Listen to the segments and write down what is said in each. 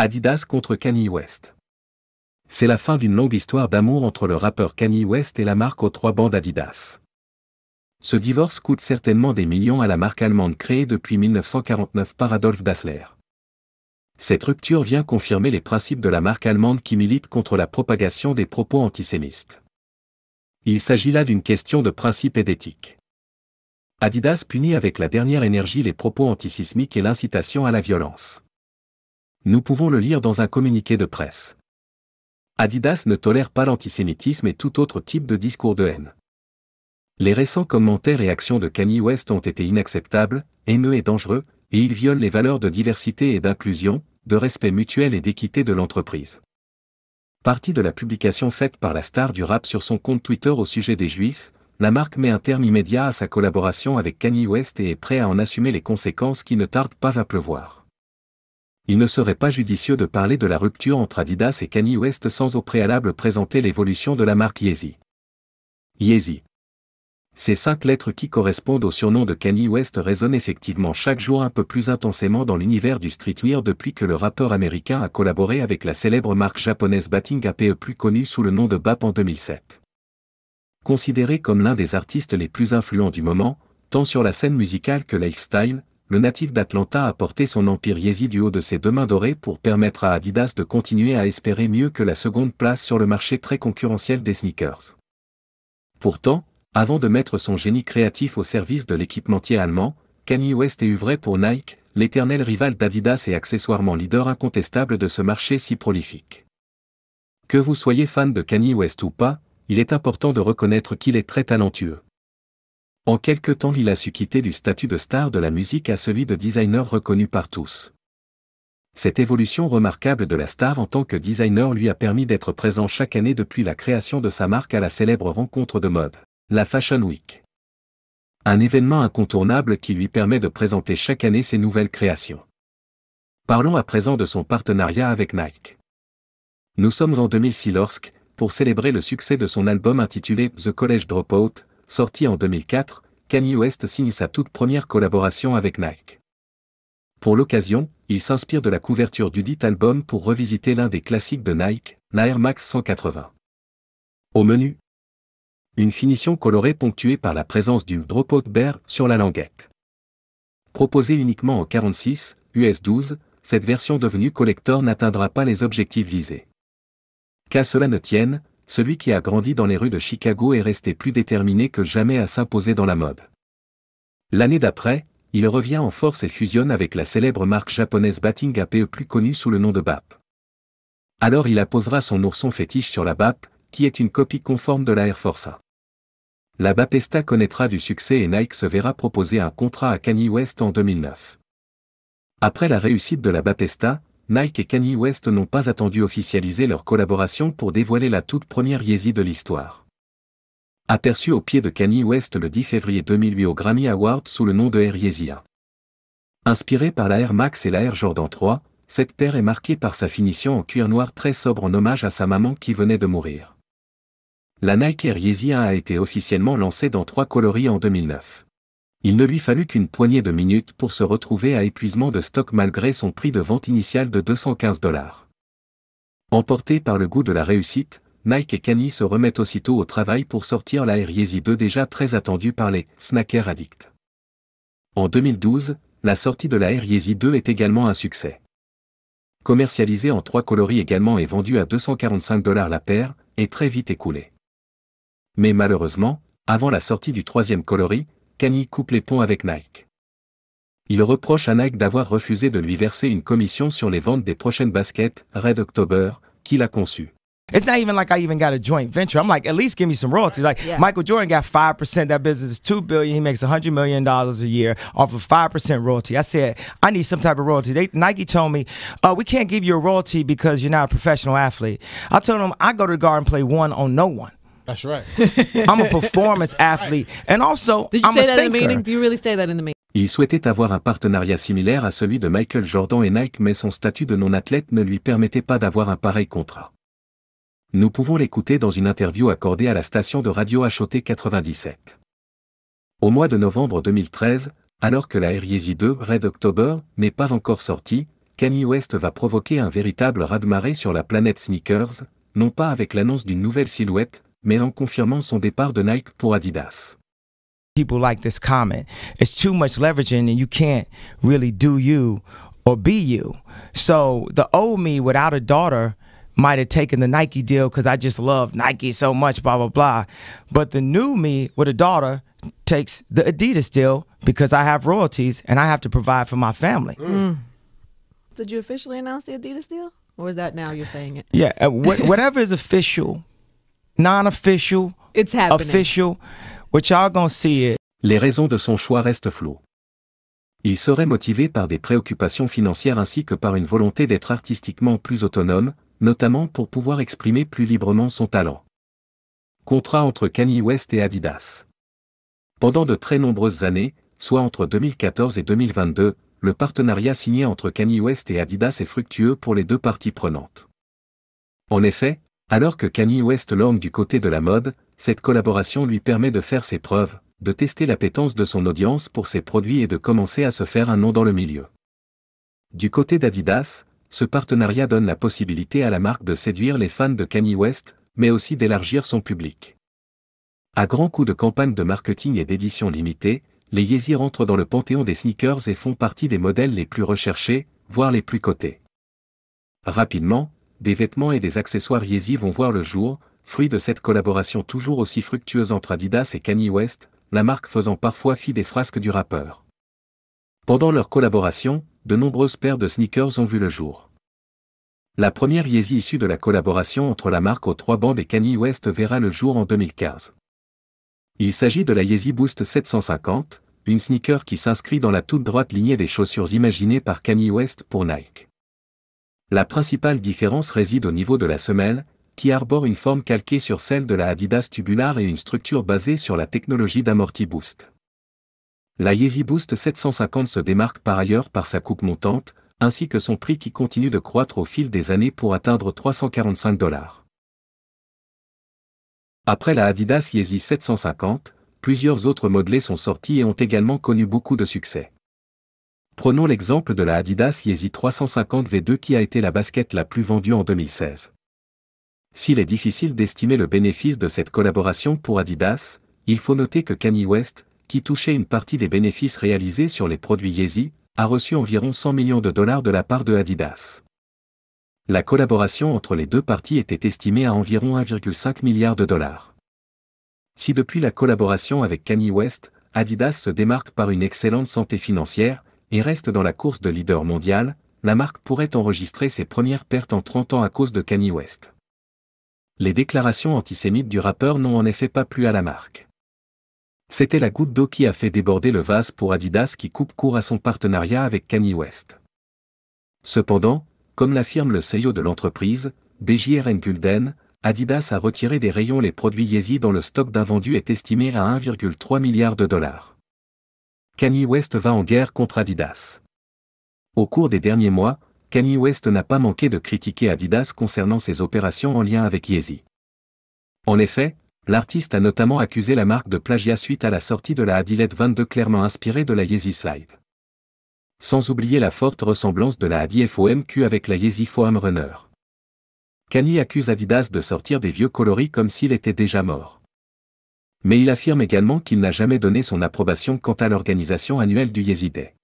Adidas contre Kanye West. C'est la fin d'une longue histoire d'amour entre le rappeur Kanye West et la marque aux trois bandes Adidas. Ce divorce coûte certainement des millions à la marque allemande créée depuis 1949 par Adolf Dassler. Cette rupture vient confirmer les principes de la marque allemande qui milite contre la propagation des propos antisémistes. Il s'agit là d'une question de principe et d'éthique. Adidas punit avec la dernière énergie les propos antisismiques et l'incitation à la violence. Nous pouvons le lire dans un communiqué de presse. Adidas ne tolère pas l'antisémitisme et tout autre type de discours de haine. Les récents commentaires et actions de Kanye West ont été inacceptables, haineux et dangereux, et ils violent les valeurs de diversité et d'inclusion, de respect mutuel et d'équité de l'entreprise. Partie de la publication faite par la star du rap sur son compte Twitter au sujet des Juifs, la marque met un terme immédiat à sa collaboration avec Kanye West et est prêt à en assumer les conséquences qui ne tardent pas à pleuvoir il ne serait pas judicieux de parler de la rupture entre Adidas et Kanye West sans au préalable présenter l'évolution de la marque Yeezy. Yeezy. Ces cinq lettres qui correspondent au surnom de Kanye West résonnent effectivement chaque jour un peu plus intensément dans l'univers du streetwear depuis que le rappeur américain a collaboré avec la célèbre marque japonaise Batting APE plus connue sous le nom de BAP en 2007. Considéré comme l'un des artistes les plus influents du moment, tant sur la scène musicale que lifestyle, le natif d'Atlanta a porté son empire Yeezy du haut de ses deux mains dorées pour permettre à Adidas de continuer à espérer mieux que la seconde place sur le marché très concurrentiel des sneakers. Pourtant, avant de mettre son génie créatif au service de l'équipementier allemand, Kanye West est vrai pour Nike, l'éternel rival d'Adidas et accessoirement leader incontestable de ce marché si prolifique. Que vous soyez fan de Kanye West ou pas, il est important de reconnaître qu'il est très talentueux. En quelque temps il a su quitter du statut de star de la musique à celui de designer reconnu par tous. Cette évolution remarquable de la star en tant que designer lui a permis d'être présent chaque année depuis la création de sa marque à la célèbre rencontre de mode, la Fashion Week. Un événement incontournable qui lui permet de présenter chaque année ses nouvelles créations. Parlons à présent de son partenariat avec Nike. Nous sommes en 2006 lorsque, pour célébrer le succès de son album intitulé The College Dropout, sorti en 2004, Kanye West signe sa toute première collaboration avec Nike. Pour l'occasion, il s'inspire de la couverture du dit album pour revisiter l'un des classiques de Nike, l'Air Max 180. Au menu, une finition colorée ponctuée par la présence d'une dropout bear sur la languette. Proposée uniquement en 46, US 12, cette version devenue collector n'atteindra pas les objectifs visés. Qu'à cela ne tienne, celui qui a grandi dans les rues de Chicago est resté plus déterminé que jamais à s'imposer dans la mode. L'année d'après, il revient en force et fusionne avec la célèbre marque japonaise Batting APE plus connue sous le nom de BAP. Alors il apposera son ourson fétiche sur la BAP, qui est une copie conforme de la Air Force 1. La Bapesta connaîtra du succès et Nike se verra proposer un contrat à Kanye West en 2009. Après la réussite de la Bapesta, Nike et Kanye West n'ont pas attendu officialiser leur collaboration pour dévoiler la toute première Yeezy de l'histoire. Aperçue au pied de Kanye West le 10 février 2008 au Grammy Award sous le nom de Air Yeezy 1. Inspirée par la Air Max et la Air Jordan 3, cette paire est marquée par sa finition en cuir noir très sobre en hommage à sa maman qui venait de mourir. La Nike Air Yeezy a été officiellement lancée dans trois coloris en 2009. Il ne lui fallut qu'une poignée de minutes pour se retrouver à épuisement de stock malgré son prix de vente initial de 215 dollars. Emporté par le goût de la réussite, Nike et Kanye se remettent aussitôt au travail pour sortir la Yeezy 2 déjà très attendue par les snackers addicts. En 2012, la sortie de la Yeezy 2 est également un succès. Commercialisée en trois coloris également et vendue à 245 dollars la paire, est très vite écoulée. Mais malheureusement, avant la sortie du troisième coloris, Kanye coupe les ponts avec Nike. Il reproche à Nike d'avoir refusé de lui verser une commission sur les ventes des prochaines baskets Red October qu'il a conçues. It's not even like I even got a joint venture. I'm like, at least give me some royalties. Like Michael Jordan got 5%. That business is $2 billion. He makes $100 million dollars a year off of 5% royalty. I said, I need some type of royalty. They, Nike told me, uh, we can't give you a royalty because you're not a professional athlete. I told them I go to the garden play one on no one. Il souhaitait avoir un partenariat similaire à celui de Michael Jordan et Nike, mais son statut de non-athlète ne lui permettait pas d'avoir un pareil contrat. Nous pouvons l'écouter dans une interview accordée à la station de radio HOT 97. Au mois de novembre 2013, alors que la Yeezy 2 Red October n'est pas encore sortie, Kanye West va provoquer un véritable raz-de-marée sur la planète sneakers, non pas avec l'annonce d'une nouvelle silhouette, mais en confirmant son départ de Nike pour Adidas. People like this comment. It's too much leveraging and you can't really do you or be you. So the old me without a daughter might have taken the Nike deal because I just love Nike so much, blah, blah, blah. But the new me with a daughter takes the Adidas deal because I have royalties and I have to provide for my family. Mm. mm. Did you officially announce the Adidas deal? Or is that now you're saying it? Yeah, uh, whatever is official non-official, It's official. y'all gonna see it. Les raisons de son choix restent floues. Il serait motivé par des préoccupations financières ainsi que par une volonté d'être artistiquement plus autonome, notamment pour pouvoir exprimer plus librement son talent. Contrat entre Kanye West et Adidas. Pendant de très nombreuses années, soit entre 2014 et 2022, le partenariat signé entre Kanye West et Adidas est fructueux pour les deux parties prenantes. En effet, alors que Kanye West lorne du côté de la mode, cette collaboration lui permet de faire ses preuves, de tester l'appétence de son audience pour ses produits et de commencer à se faire un nom dans le milieu. Du côté d'Adidas, ce partenariat donne la possibilité à la marque de séduire les fans de Kanye West, mais aussi d'élargir son public. À grands coups de campagne de marketing et d'édition limitée, les Yeezy rentrent dans le panthéon des sneakers et font partie des modèles les plus recherchés, voire les plus cotés. Rapidement, des vêtements et des accessoires Yeezy vont voir le jour, fruit de cette collaboration toujours aussi fructueuse entre Adidas et Kanye West, la marque faisant parfois fi des frasques du rappeur. Pendant leur collaboration, de nombreuses paires de sneakers ont vu le jour. La première Yeezy issue de la collaboration entre la marque aux trois bandes et Kanye West verra le jour en 2015. Il s'agit de la Yeezy Boost 750, une sneaker qui s'inscrit dans la toute droite lignée des chaussures imaginées par Kanye West pour Nike. La principale différence réside au niveau de la semelle, qui arbore une forme calquée sur celle de la Adidas Tubular et une structure basée sur la technologie d'amorti Boost. La Yeezy Boost 750 se démarque par ailleurs par sa coupe montante, ainsi que son prix qui continue de croître au fil des années pour atteindre 345 dollars. Après la Adidas Yeezy 750, plusieurs autres modelés sont sortis et ont également connu beaucoup de succès. Prenons l'exemple de la Adidas Yeezy 350 V2 qui a été la basket la plus vendue en 2016. S'il est difficile d'estimer le bénéfice de cette collaboration pour Adidas, il faut noter que Kanye West, qui touchait une partie des bénéfices réalisés sur les produits Yeezy, a reçu environ 100 millions de dollars de la part de Adidas. La collaboration entre les deux parties était estimée à environ 1,5 milliard de dollars. Si depuis la collaboration avec Kanye West, Adidas se démarque par une excellente santé financière, et reste dans la course de leader mondial, la marque pourrait enregistrer ses premières pertes en 30 ans à cause de Kanye West. Les déclarations antisémites du rappeur n'ont en effet pas plu à la marque. C'était la goutte d'eau qui a fait déborder le vase pour Adidas qui coupe court à son partenariat avec Kanye West. Cependant, comme l'affirme le CEO de l'entreprise, BJRN Gulden, Adidas a retiré des rayons les produits Yeezy dont le stock d'invendus est estimé à 1,3 milliard de dollars. Kanye West va en guerre contre Adidas. Au cours des derniers mois, Kanye West n'a pas manqué de critiquer Adidas concernant ses opérations en lien avec Yeezy. En effet, l'artiste a notamment accusé la marque de plagiat suite à la sortie de la Adilette 22 clairement inspirée de la Yeezy Slide. Sans oublier la forte ressemblance de la Adi FOMQ avec la Yeezy Foam Runner. Kanye accuse Adidas de sortir des vieux coloris comme s'il était déjà mort mais il affirme également qu'il n'a jamais donné son approbation quant à l'organisation annuelle du Day.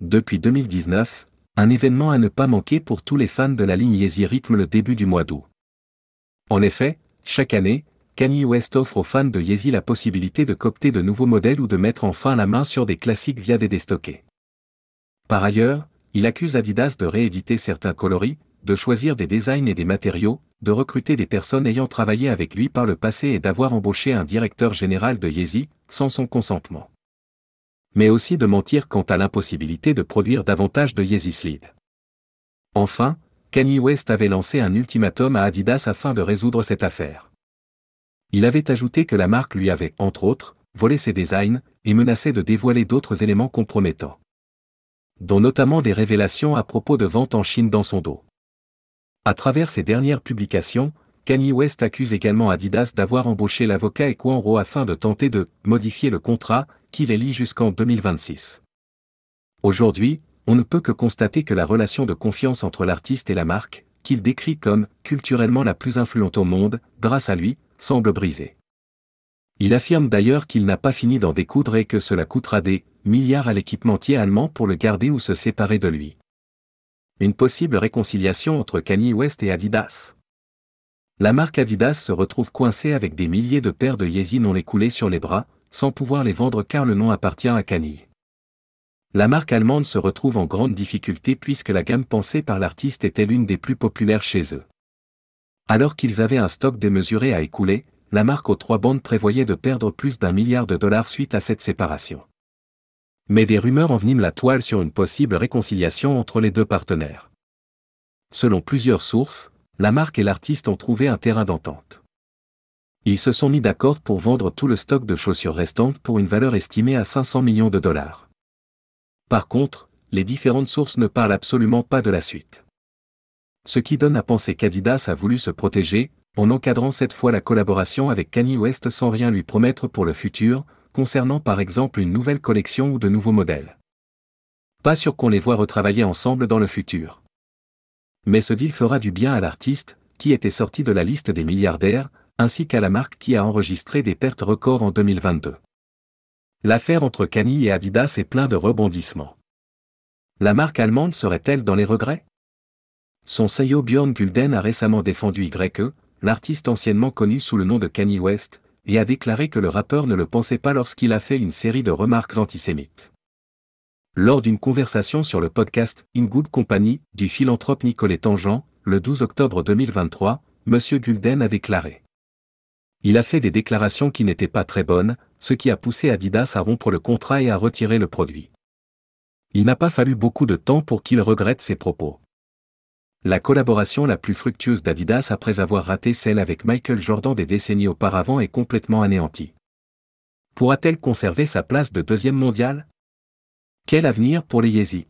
Depuis 2019, un événement à ne pas manquer pour tous les fans de la ligne Yeezy rythme le début du mois d'août. En effet, chaque année, Kanye West offre aux fans de Yeezy la possibilité de copter de nouveaux modèles ou de mettre enfin la main sur des classiques via des déstockés. Par ailleurs, il accuse Adidas de rééditer certains coloris, de choisir des designs et des matériaux, de recruter des personnes ayant travaillé avec lui par le passé et d'avoir embauché un directeur général de Yeezy, sans son consentement. Mais aussi de mentir quant à l'impossibilité de produire davantage de Yeezy Slide. Enfin, Kanye West avait lancé un ultimatum à Adidas afin de résoudre cette affaire. Il avait ajouté que la marque lui avait, entre autres, volé ses designs et menaçait de dévoiler d'autres éléments compromettants. Dont notamment des révélations à propos de ventes en Chine dans son dos. À travers ses dernières publications, Kanye West accuse également Adidas d'avoir embauché l'avocat Equanro afin de tenter de modifier le contrat, qu'il les lie jusqu'en 2026. Aujourd'hui, on ne peut que constater que la relation de confiance entre l'artiste et la marque, qu'il décrit comme culturellement la plus influente au monde, grâce à lui, semble brisée. Il affirme d'ailleurs qu'il n'a pas fini d'en découdre et que cela coûtera des milliards à l'équipementier allemand pour le garder ou se séparer de lui une possible réconciliation entre Kanye West et Adidas. La marque Adidas se retrouve coincée avec des milliers de paires de Yeezy non écoulées sur les bras, sans pouvoir les vendre car le nom appartient à Kanye. La marque allemande se retrouve en grande difficulté puisque la gamme pensée par l'artiste était l'une des plus populaires chez eux. Alors qu'ils avaient un stock démesuré à écouler, la marque aux trois bandes prévoyait de perdre plus d'un milliard de dollars suite à cette séparation mais des rumeurs enveniment la toile sur une possible réconciliation entre les deux partenaires. Selon plusieurs sources, la marque et l'artiste ont trouvé un terrain d'entente. Ils se sont mis d'accord pour vendre tout le stock de chaussures restantes pour une valeur estimée à 500 millions de dollars. Par contre, les différentes sources ne parlent absolument pas de la suite. Ce qui donne à penser qu'Adidas a voulu se protéger, en encadrant cette fois la collaboration avec Kanye West sans rien lui promettre pour le futur, concernant par exemple une nouvelle collection ou de nouveaux modèles. Pas sûr qu'on les voit retravailler ensemble dans le futur. Mais ce deal fera du bien à l'artiste, qui était sorti de la liste des milliardaires, ainsi qu'à la marque qui a enregistré des pertes records en 2022. L'affaire entre Kanye et Adidas est plein de rebondissements. La marque allemande serait-elle dans les regrets Son CEO Björn Gulden a récemment défendu YE, l'artiste anciennement connu sous le nom de Kanye West, et a déclaré que le rappeur ne le pensait pas lorsqu'il a fait une série de remarques antisémites. Lors d'une conversation sur le podcast In Good Company du philanthrope Nicolas Tangent, le 12 octobre 2023, M. Gulden a déclaré. Il a fait des déclarations qui n'étaient pas très bonnes, ce qui a poussé Adidas à rompre le contrat et à retirer le produit. Il n'a pas fallu beaucoup de temps pour qu'il regrette ses propos la collaboration la plus fructueuse d'Adidas après avoir raté celle avec Michael Jordan des décennies auparavant est complètement anéantie. Pourra-t-elle conserver sa place de deuxième mondiale Quel avenir pour les Yeezy